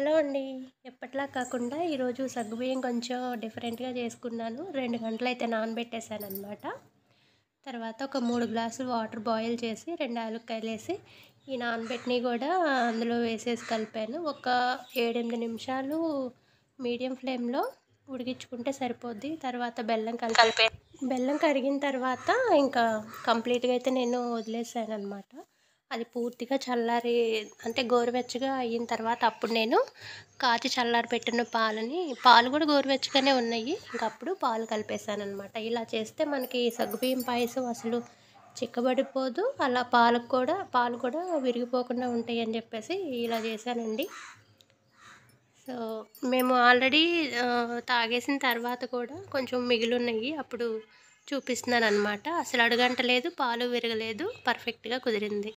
hello అండి ఎప్పట్లా కాకుండా ఈరోజు సగ్గుబియ్యం కొంచెం డిఫరెంట్గా చేసుకున్నాను రెండు గంటలు అయితే నానబెట్టేశాను అనమాట తర్వాత ఒక మూడు గ్లాసులు వాటర్ బాయిల్ చేసి రెండు ఆలుకాయలు వేసి ఈ నానబెట్టిని కూడా అందులో వేసేసి కలిపాను ఒక ఏడెనిమిది నిమిషాలు మీడియం ఫ్లేమ్లో ఉడికించుకుంటే సరిపోద్ది తర్వాత బెల్లం కలిపే బెల్లం కరిగిన తర్వాత ఇంకా కంప్లీట్గా అయితే నేను వదిలేసాను అనమాట అది పూర్తిగా చల్లారి అంటే గోరువెచ్చగా అయిన తర్వాత అప్పుడు నేను కాచి చల్లారి పెట్టిన పాలని పాలు కూడా గోరువెచ్చగానే ఉన్నాయి ఇంకప్పుడు పాలు కలిపేశాను అనమాట ఇలా చేస్తే మనకి సగ్గుబియ్యం పాయసం అసలు చిక్కబడిపోదు అలా పాలకు కూడా పాలు కూడా విరిగిపోకుండా ఉంటాయి అని చెప్పేసి ఇలా చేశానండి సో మేము ఆల్రెడీ తాగేసిన తర్వాత కూడా కొంచెం మిగిలి ఉన్నాయి అప్పుడు చూపిస్తున్నాను అనమాట అసలు అడుగంటలేదు పాలు విరగలేదు పర్ఫెక్ట్గా కుదిరింది